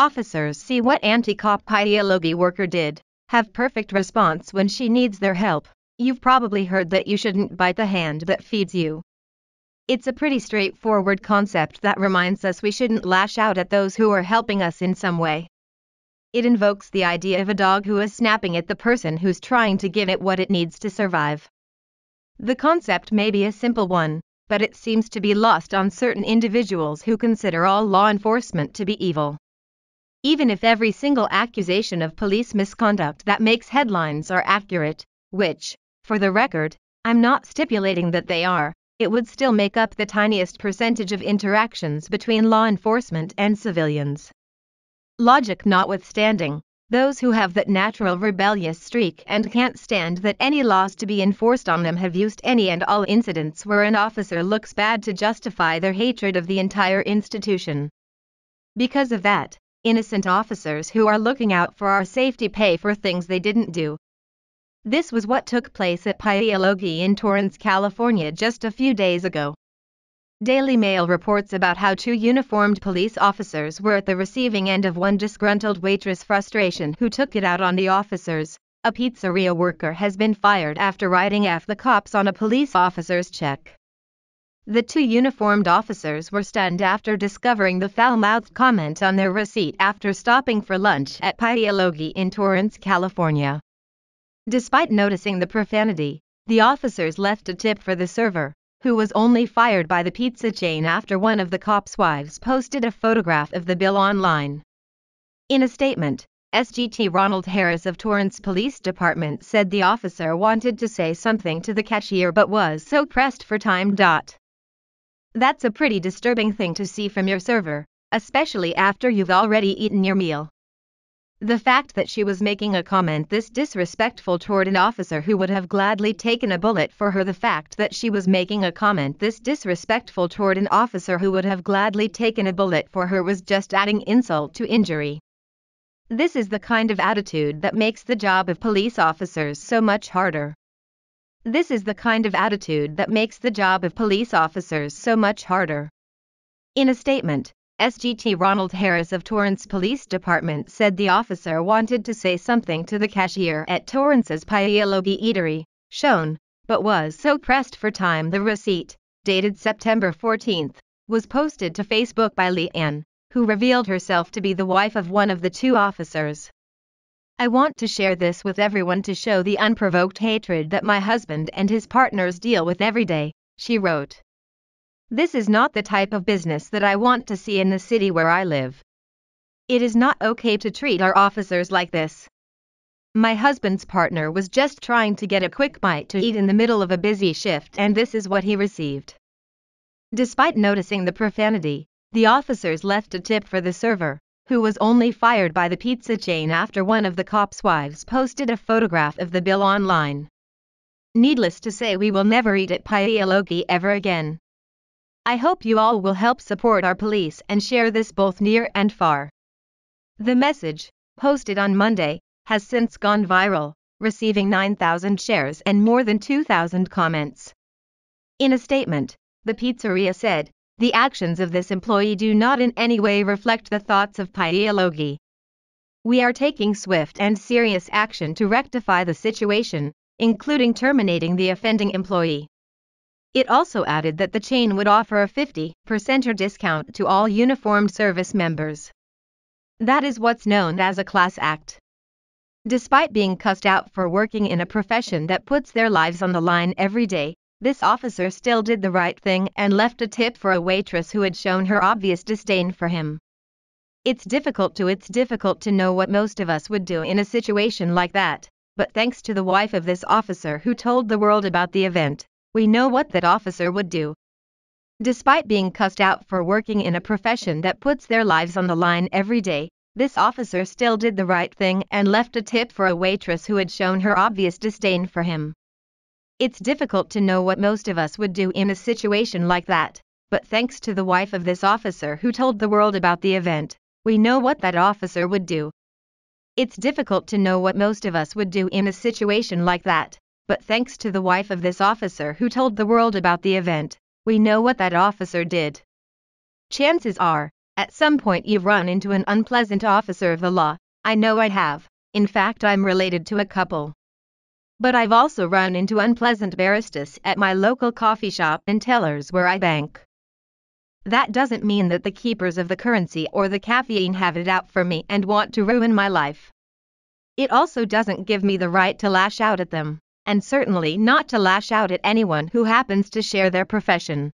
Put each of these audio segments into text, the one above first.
Officers see what anti-cop ideology worker did, have perfect response when she needs their help. You've probably heard that you shouldn't bite the hand that feeds you. It's a pretty straightforward concept that reminds us we shouldn't lash out at those who are helping us in some way. It invokes the idea of a dog who is snapping at the person who's trying to give it what it needs to survive. The concept may be a simple one, but it seems to be lost on certain individuals who consider all law enforcement to be evil even if every single accusation of police misconduct that makes headlines are accurate, which, for the record, I'm not stipulating that they are, it would still make up the tiniest percentage of interactions between law enforcement and civilians. Logic notwithstanding, those who have that natural rebellious streak and can't stand that any laws to be enforced on them have used any and all incidents where an officer looks bad to justify their hatred of the entire institution. Because of that, innocent officers who are looking out for our safety pay for things they didn't do. This was what took place at Logi in Torrance, California just a few days ago. Daily Mail reports about how two uniformed police officers were at the receiving end of one disgruntled waitress frustration who took it out on the officers. A pizzeria worker has been fired after writing F the cops on a police officer's check. The two uniformed officers were stunned after discovering the foul-mouthed comment on their receipt after stopping for lunch at Pialogi in Torrance, California. Despite noticing the profanity, the officers left a tip for the server, who was only fired by the pizza chain after one of the cops' wives posted a photograph of the bill online. In a statement, SGT Ronald Harris of Torrance Police Department said the officer wanted to say something to the cashier but was so pressed for time. That's a pretty disturbing thing to see from your server, especially after you've already eaten your meal. The fact that she was making a comment this disrespectful toward an officer who would have gladly taken a bullet for her, the fact that she was making a comment this disrespectful toward an officer who would have gladly taken a bullet for her was just adding insult to injury. This is the kind of attitude that makes the job of police officers so much harder. This is the kind of attitude that makes the job of police officers so much harder. In a statement, SGT Ronald Harris of Torrance Police Department said the officer wanted to say something to the cashier at Torrance's Paialogi Eatery, shown, but was so pressed for time the receipt, dated September 14, was posted to Facebook by Lee Ann, who revealed herself to be the wife of one of the two officers. I want to share this with everyone to show the unprovoked hatred that my husband and his partners deal with every day, she wrote. This is not the type of business that I want to see in the city where I live. It is not okay to treat our officers like this. My husband's partner was just trying to get a quick bite to eat in the middle of a busy shift, and this is what he received. Despite noticing the profanity, the officers left a tip for the server, who was only fired by the pizza chain after one of the cop's wives posted a photograph of the bill online. Needless to say we will never eat at Paella ever again. I hope you all will help support our police and share this both near and far. The message, posted on Monday, has since gone viral, receiving 9,000 shares and more than 2,000 comments. In a statement, the pizzeria said, the actions of this employee do not in any way reflect the thoughts of Pideologi. We are taking swift and serious action to rectify the situation, including terminating the offending employee. It also added that the chain would offer a 50% discount to all uniformed service members. That is what's known as a class act. Despite being cussed out for working in a profession that puts their lives on the line every day, this officer still did the right thing and left a tip for a waitress who had shown her obvious disdain for him. It's difficult to it's difficult to know what most of us would do in a situation like that, but thanks to the wife of this officer who told the world about the event, we know what that officer would do. Despite being cussed out for working in a profession that puts their lives on the line every day, this officer still did the right thing and left a tip for a waitress who had shown her obvious disdain for him. It's difficult to know what most of us would do in a situation like that, but thanks to the wife of this officer who told the world about the event, we know what that officer would do. It's difficult to know what most of us would do in a situation like that, but thanks to the wife of this officer who told the world about the event, we know what that officer did. Chances are, at some point you've run into an unpleasant officer of the law, I know I have, in fact, I'm related to a couple but I've also run into unpleasant baristas at my local coffee shop and tellers where I bank. That doesn't mean that the keepers of the currency or the caffeine have it out for me and want to ruin my life. It also doesn't give me the right to lash out at them, and certainly not to lash out at anyone who happens to share their profession.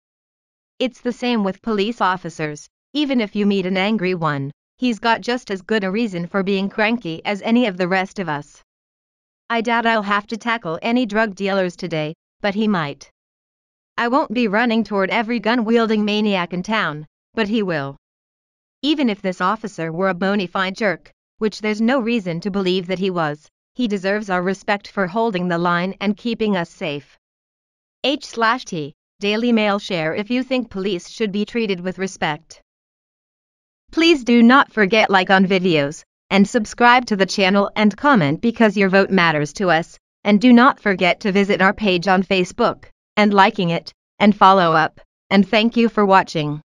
It's the same with police officers, even if you meet an angry one, he's got just as good a reason for being cranky as any of the rest of us. I doubt I'll have to tackle any drug dealers today, but he might. I won't be running toward every gun wielding maniac in town, but he will. Even if this officer were a bony fine jerk, which there's no reason to believe that he was, he deserves our respect for holding the line and keeping us safe. H slash T, Daily Mail share if you think police should be treated with respect. Please do not forget like on videos, and subscribe to the channel and comment because your vote matters to us, and do not forget to visit our page on Facebook, and liking it, and follow up, and thank you for watching.